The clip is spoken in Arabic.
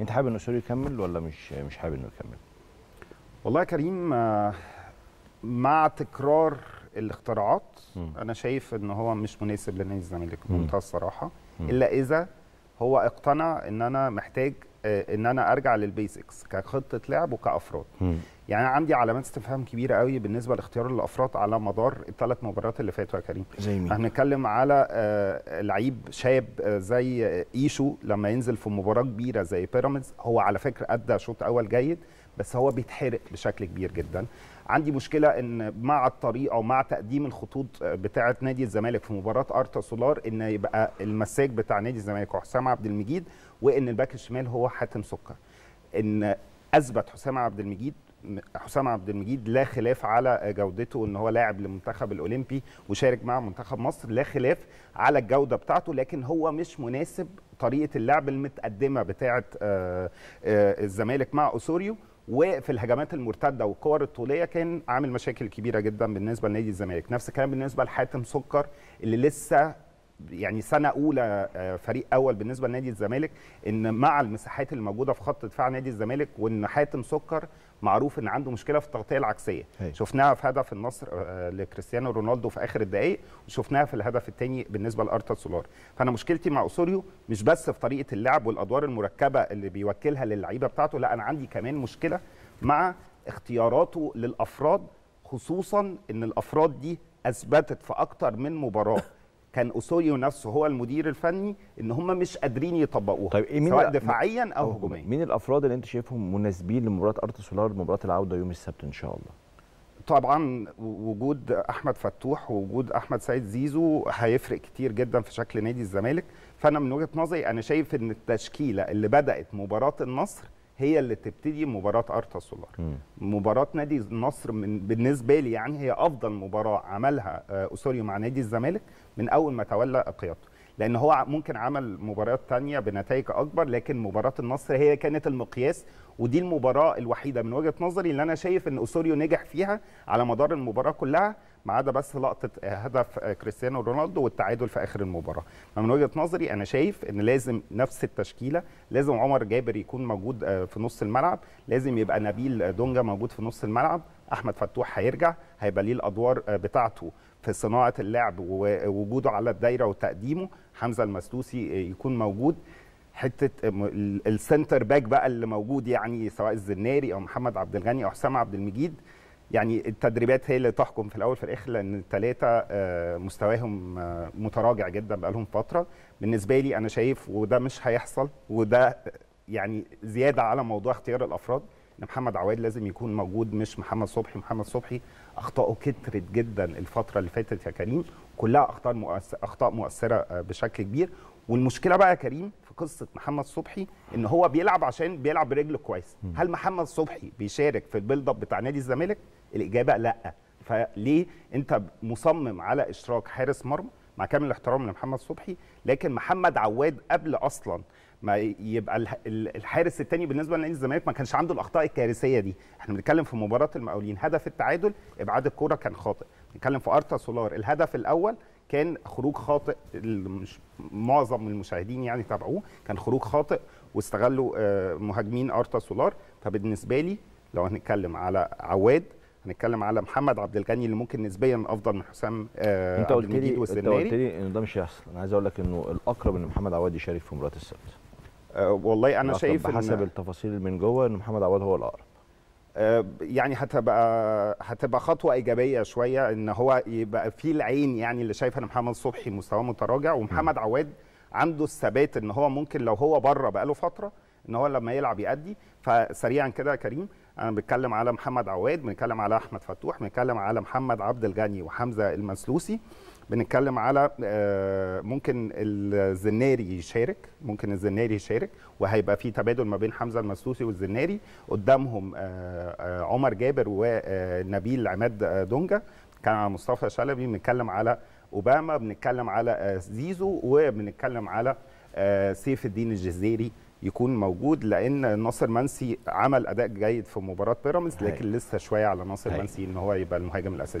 انت حابب ان سوري يكمل ولا مش مش حابب انه يكمل والله يا كريم آه، مع تكرار الاختراعات م. انا شايف ان هو مش مناسب لنادي الزمالك بمنتهى الصراحه م. الا اذا هو اقتنع ان انا محتاج آه، ان انا ارجع للبيسكس كخطه لعب وكافراد م. يعني انا عندي علامات استفهام كبيره قوي بالنسبه لاختيار الافراد على مدار الثلاث مباريات اللي فاتوا يا كريم زي مين هنتكلم على آه، لعيب شاب آه، زي ايشو لما ينزل في مباراه كبيره زي بيراميدز هو على فكره ادى شوط اول جيد بس هو بيتحرق بشكل كبير جدا عندي مشكله ان مع الطريقه ومع تقديم الخطوط آه، بتاعه نادي الزمالك في مباراه ارتا سولار ان يبقى المساك بتاع نادي الزمالك هو حسام عبد المجيد وان الباك الشمال هو حاتم سكر ان اثبت حسام عبد المجيد حسام عبد المجيد لا خلاف على جودته ان هو لاعب للمنتخب الاولمبي وشارك مع منتخب مصر لا خلاف على الجوده بتاعته لكن هو مش مناسب طريقه اللعب المتقدمه بتاعه آه، آه، الزمالك مع اسوريو وفي الهجمات المرتده والكور الطوليه كان عامل مشاكل كبيره جدا بالنسبه لنادي الزمالك نفس الكلام بالنسبه لحاتم سكر اللي لسه يعني سنه اولى آه، فريق اول بالنسبه لنادي الزمالك ان مع المساحات الموجوده في خط دفاع نادي الزمالك وان حاتم سكر معروف ان عنده مشكله في التغطيه العكسيه هي. أيوة. شفناها في هدف النصر آه، لكريستيانو رونالدو في اخر الدقائق وشفناها في الهدف الثاني بالنسبه لارتا سولار فانا مشكلتي مع اوسوريو مش بس في طريقه اللعب والادوار المركبه اللي بيوكلها للعيبه بتاعته لا انا عندي كمان مشكله مع اختياراته للافراد خصوصا ان الافراد دي اثبتت في اكتر من مباراه كان اوسوريو نفسه هو المدير الفني ان هم مش قادرين يطبقوها طيب إيه سواء دفاعيا او آه، هجوميا مين الافراد اللي انت شايفهم مناسبين لمباراه ارت سولار مباراه العوده يوم السبت ان شاء الله طبعا وجود احمد فتوح ووجود احمد سيد زيزو هيفرق كتير جدا في شكل نادي الزمالك فانا من وجهه نظري انا شايف ان التشكيله اللي بدات مباراه النصر هي اللي تبتدي مباراه ارتا سولار مباراه نادي النصر من بالنسبه لي يعني هي افضل مباراه عملها اسوريو آه، مع نادي الزمالك من اول ما تولى قيادته لان هو ممكن عمل مباريات تانية بنتائج اكبر لكن مباراه النصر هي كانت المقياس ودي المباراه الوحيده من وجهه نظري اللي انا شايف ان اسوريو نجح فيها على مدار المباراه كلها ما عدا بس لقطه هدف كريستيانو رونالدو والتعادل في اخر المباراه من وجهه نظري انا شايف ان لازم نفس التشكيله لازم عمر جابر يكون موجود آه، في نص الملعب لازم يبقى نبيل دونجا موجود في نص الملعب احمد فتوح هيرجع هيبقى ليه الادوار آه، بتاعته في صناعه اللعب ووجوده على الدايره وتقديمه حمزه المسلوسي آه، يكون موجود حته السنتر باك بقى اللي موجود يعني سواء الزناري او محمد عبد الغني او حسام عبد المجيد يعني التدريبات هي اللي تحكم في الاول في الاخر لان الثلاثه آه، مستواهم آه، متراجع جدا بقالهم فتره بالنسبه لي انا شايف وده مش هيحصل وده يعني زياده على موضوع اختيار الافراد ان محمد عواد لازم يكون موجود مش محمد صبحي محمد صبحي اخطائه كترت جدا الفتره اللي فاتت يا كريم كلها اخطاء اخطاء مؤثره آه، بشكل كبير والمشكله بقى يا كريم في قصه محمد صبحي ان هو بيلعب عشان بيلعب برجله كويس هل محمد صبحي بيشارك في البيلد اب بتاع نادي الزمالك الاجابه لا فليه انت مصمم على اشراك حارس مرمى مع كامل الاحترام لمحمد صبحي لكن محمد عواد قبل اصلا ما يبقى الحارس الثاني بالنسبه لنادي الزمالك ما كانش عنده الاخطاء الكارثيه دي احنا بنتكلم في مباراه المقاولين هدف التعادل ابعاد الكوره كان خاطئ بنتكلم في ارتا سولار الهدف الاول كان خروج خاطئ معظم المشاهدين يعني تابعوه كان خروج خاطئ واستغلوا آه، مهاجمين ارتا سولار فبالنسبه لي لو هنتكلم على عواد بنتكلم على محمد عبد الغني اللي ممكن نسبيا افضل من حسام آه انت قلت لي انت قلت لي ان ده مش هيحصل انا عايز اقول لك انه الاقرب ان محمد عواد يشارك في مباراه السبت آه والله انا شايف بحسب إن التفاصيل من جوه ان محمد عواد هو الاقرب آه، يعني هتبقى هتبقى خطوه ايجابيه شويه ان هو يبقى في العين يعني اللي شايفه ان محمد صبحي مستواه متراجع ومحمد عواد عنده الثبات ان هو ممكن لو هو بره بقاله فتره ان هو لما يلعب يأدي فسريعا كده يا كريم انا بنتكلم على محمد عواد بنتكلم على احمد فتوح بنتكلم على محمد عبد الغني وحمزه المسلوسي بنتكلم على آه، ممكن الزناري يشارك ممكن الزناري يشارك وهيبقى في تبادل ما بين حمزه المسلوسي والزناري قدامهم آه، آه، عمر جابر ونبيل عماد دونجا كان على مصطفى شلبي بنتكلم على اوباما بنتكلم على زيزو وبنتكلم على آه، سيف الدين الجزيري يكون موجود لان ناصر منسي عمل اداء جيد في مباراه بيراميدز لكن لسه شويه على ناصر منسي ان هو يبقى المهاجم الاساسي